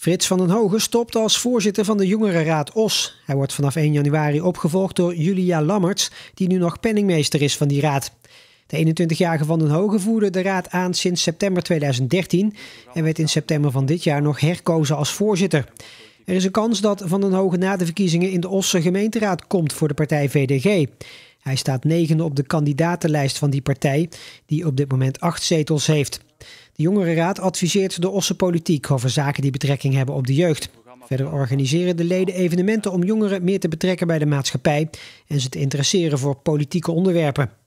Frits van den Hogen stopt als voorzitter van de Jongerenraad OS. Hij wordt vanaf 1 januari opgevolgd door Julia Lammerts, die nu nog penningmeester is van die raad. De 21-jarige Van den Hogen voerde de raad aan sinds september 2013 en werd in september van dit jaar nog herkozen als voorzitter. Er is een kans dat Van den Hogen na de verkiezingen in de Osse gemeenteraad komt voor de partij VDG. Hij staat negende op de kandidatenlijst van die partij, die op dit moment acht zetels heeft. De Jongerenraad adviseert de Osse politiek over zaken die betrekking hebben op de jeugd. Verder organiseren de leden evenementen om jongeren meer te betrekken bij de maatschappij en ze te interesseren voor politieke onderwerpen.